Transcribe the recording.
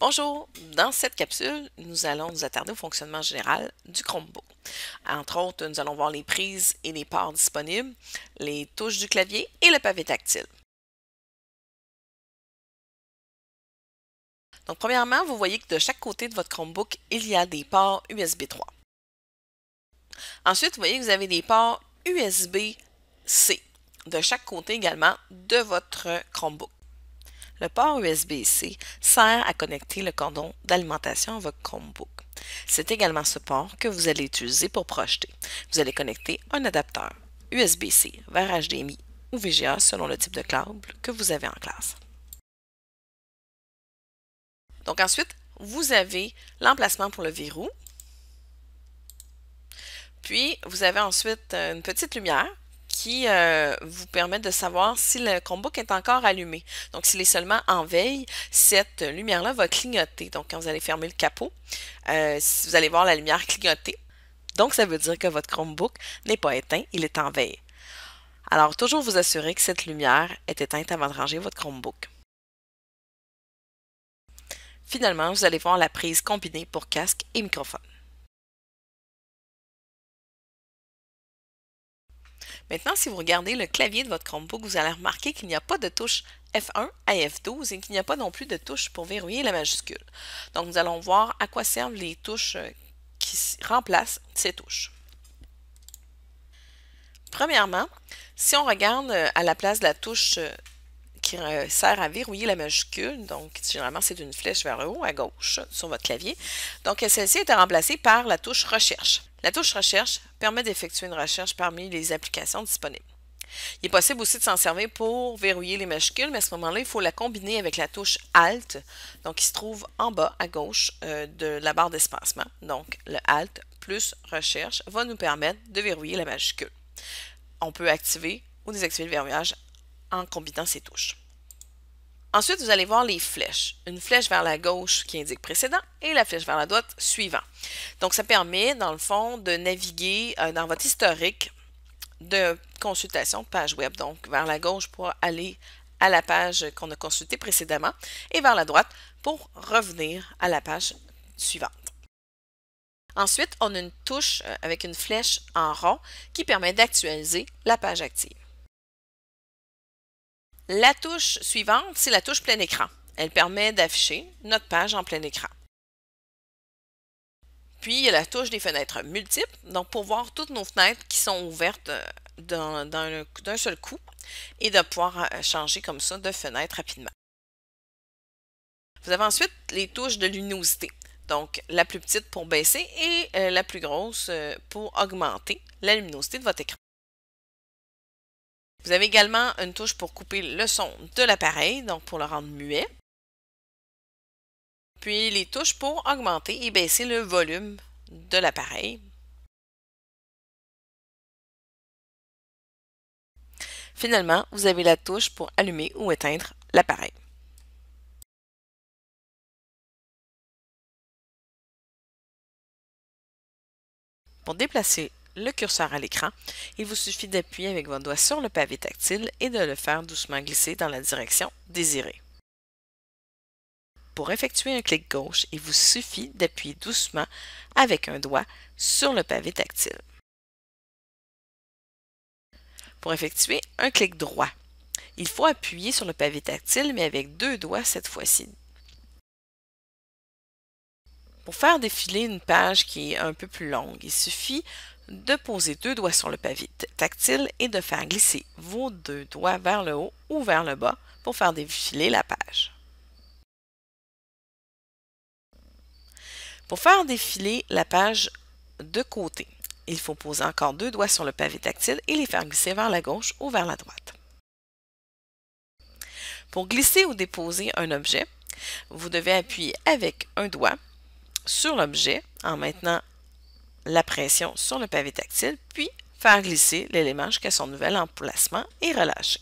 Bonjour, dans cette capsule, nous allons nous attarder au fonctionnement général du Chromebook. Entre autres, nous allons voir les prises et les ports disponibles, les touches du clavier et le pavé tactile. Donc premièrement, vous voyez que de chaque côté de votre Chromebook, il y a des ports USB 3. Ensuite, vous voyez que vous avez des ports USB-C de chaque côté également de votre Chromebook. Le port USB-C sert à connecter le cordon d'alimentation à votre Chromebook. C'est également ce port que vous allez utiliser pour projeter. Vous allez connecter un adapteur USB-C vers HDMI ou VGA selon le type de câble que vous avez en classe. Donc ensuite, vous avez l'emplacement pour le verrou. Puis, vous avez ensuite une petite lumière qui euh, vous permet de savoir si le Chromebook est encore allumé. Donc, s'il est seulement en veille, cette lumière-là va clignoter. Donc, quand vous allez fermer le capot, euh, vous allez voir la lumière clignoter. Donc, ça veut dire que votre Chromebook n'est pas éteint, il est en veille. Alors, toujours vous assurer que cette lumière est éteinte avant de ranger votre Chromebook. Finalement, vous allez voir la prise combinée pour casque et microphone. Maintenant, si vous regardez le clavier de votre Chromebook, vous allez remarquer qu'il n'y a pas de touche F1 à F12 et qu'il n'y a pas non plus de touche pour verrouiller la majuscule. Donc, nous allons voir à quoi servent les touches euh, qui remplacent ces touches. Premièrement, si on regarde euh, à la place de la touche euh, qui sert à verrouiller la majuscule. Donc, généralement, c'est une flèche vers le haut, à gauche, sur votre clavier. Donc, celle-ci est remplacée par la touche Recherche. La touche Recherche permet d'effectuer une recherche parmi les applications disponibles. Il est possible aussi de s'en servir pour verrouiller les majuscules, mais à ce moment-là, il faut la combiner avec la touche Alt, donc qui se trouve en bas à gauche euh, de la barre d'espacement. Donc, le Alt plus recherche va nous permettre de verrouiller la majuscule. On peut activer ou désactiver le verrouillage en combinant ces touches. Ensuite, vous allez voir les flèches. Une flèche vers la gauche qui indique précédent et la flèche vers la droite suivant. Donc, ça permet, dans le fond, de naviguer euh, dans votre historique de consultation de page web. Donc, vers la gauche pour aller à la page qu'on a consultée précédemment et vers la droite pour revenir à la page suivante. Ensuite, on a une touche euh, avec une flèche en rond qui permet d'actualiser la page active. La touche suivante, c'est la touche plein écran. Elle permet d'afficher notre page en plein écran. Puis, il y a la touche des fenêtres multiples, donc pour voir toutes nos fenêtres qui sont ouvertes euh, d'un seul coup et de pouvoir euh, changer comme ça de fenêtre rapidement. Vous avez ensuite les touches de luminosité, donc la plus petite pour baisser et euh, la plus grosse pour augmenter la luminosité de votre écran. Vous avez également une touche pour couper le son de l'appareil, donc pour le rendre muet. Puis les touches pour augmenter et baisser le volume de l'appareil. Finalement, vous avez la touche pour allumer ou éteindre l'appareil. Pour déplacer le curseur à l'écran, il vous suffit d'appuyer avec votre doigt sur le pavé tactile et de le faire doucement glisser dans la direction désirée. Pour effectuer un clic gauche, il vous suffit d'appuyer doucement avec un doigt sur le pavé tactile. Pour effectuer un clic droit, il faut appuyer sur le pavé tactile, mais avec deux doigts cette fois-ci, pour faire défiler une page qui est un peu plus longue, il suffit de poser deux doigts sur le pavé tactile et de faire glisser vos deux doigts vers le haut ou vers le bas pour faire défiler la page. Pour faire défiler la page de côté, il faut poser encore deux doigts sur le pavé tactile et les faire glisser vers la gauche ou vers la droite. Pour glisser ou déposer un objet, vous devez appuyer avec un doigt sur l'objet en maintenant la pression sur le pavé tactile, puis faire glisser l'élément jusqu'à son nouvel emplacement et relâcher.